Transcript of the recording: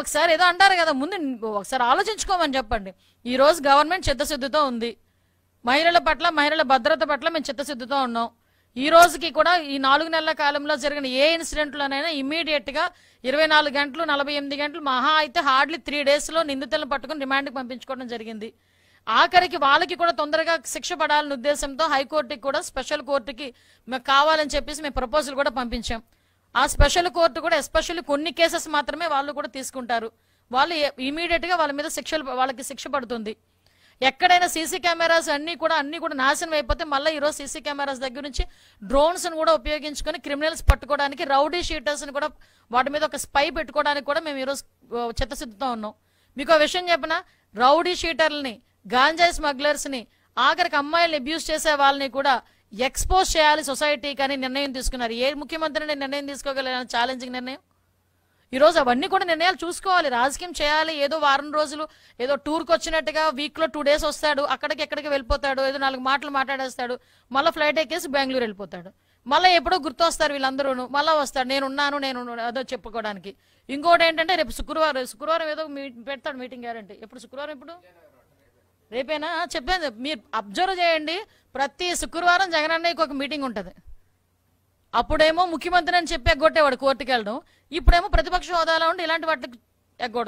ఒకసారి ఏదో అంటారు కదా ముందు ఒకసారి ఆలోచించుకోమని చెప్పండి ఈ రోజు గవర్నమెంట్ చిత్తశుద్ధితో ఉంది మహిళల పట్ల మహిళల భద్రత పట్ల మేము చిత్తశుద్ధితో ఉన్నాం ఈ రోజుకి కూడా ఈ నాలుగు నెలల కాలంలో జరిగిన ఏ ఇన్సిడెంట్లోనైనా ఇమీడియట్ గా ఇరవై నాలుగు గంటలు నలభై ఎనిమిది గంటలు మహా అయితే హార్డ్లీ త్రీ డేస్ లో నిందితులను పట్టుకుని కి పంపించుకోవడం జరిగింది ఆఖరికి వాళ్ళకి కూడా తొందరగా శిక్ష పడాలనే ఉద్దేశంతో హైకోర్టుకి కూడా స్పెషల్ కోర్టుకి కావాలని చెప్పేసి మేము ప్రపోజల్ కూడా పంపించాం ఆ స్పెషల్ కోర్టు కూడా ఎస్పెషల్లీ కొన్ని కేసెస్ మాత్రమే వాళ్ళు కూడా తీసుకుంటారు వాళ్ళు గా వాళ్ళ మీద శిక్షలు వాళ్ళకి శిక్ష పడుతుంది ఎక్కడైనా సీసీ కెమెరాస్ అన్నీ కూడా అన్నీ కూడా నాశనం అయిపోతే మళ్ళీ ఈరోజు సీసీ కెమెరాస్ దగ్గర నుంచి డ్రోన్స్ను కూడా ఉపయోగించుకొని క్రిమినల్స్ పట్టుకోవడానికి రౌడీ షీటర్స్ని కూడా వాటి మీద ఒక స్పై పెట్టుకోవడానికి కూడా మేము ఈరోజు చిత్తశుద్ధితో ఉన్నాం మీకు విషయం చెప్పిన రౌడీ షీటర్లని గాంజాయి స్మగ్లర్స్ని ఆఖరికి అమ్మాయిల్ని అబ్యూస్ చేసే వాళ్ళని కూడా ఎక్స్పోజ్ చేయాలి సొసైటీ కానీ నిర్ణయం తీసుకున్నారు ఏ ముఖ్యమంత్రిని నిర్ణయం తీసుకోగలరు ఛాలెంజింగ్ నిర్ణయం ఈరోజు అవన్నీ కూడా నిర్ణయాలు చూసుకోవాలి రాజకీయం చేయాలి ఏదో వారం రోజులు ఏదో టూర్కి వచ్చినట్టుగా వీక్లో టూ డేస్ వస్తాడు అక్కడికి ఎక్కడికి వెళ్ళిపోతాడు ఏదో నాలుగు మాటలు మాట్లాడేస్తాడు మళ్ళీ ఫ్లైట్ ఎక్కేసి బెంగళూరు వెళ్ళిపోతాడు మళ్ళీ ఎప్పుడో గుర్తొస్తారు వీళ్ళందరూ మళ్ళీ వస్తాడు నేను ఉన్నాను నేను అదో చెప్పుకోవడానికి ఇంకోటి ఏంటంటే రేపు శుక్రవారం శుక్రవారం ఏదో పెడతాడు మీటింగ్ గ్యారంటీ ఎప్పుడు శుక్రవారం ఎప్పుడు రేపేనా చెప్పాను మీరు అబ్జర్వ్ చేయండి ప్రతి శుక్రవారం జగన్ అన్నయ్యకి ఒక మీటింగ్ ఉంటుంది అప్పుడేమో ముఖ్యమంత్రి అని చెప్పి ఎగ్గొట్టేవాడు కోర్టుకు వెళ్ళడం ఇప్పుడేమో ప్రతిపక్ష హోదాలో ఉండి ఇలాంటి వాటికి ఎగ్గొడదు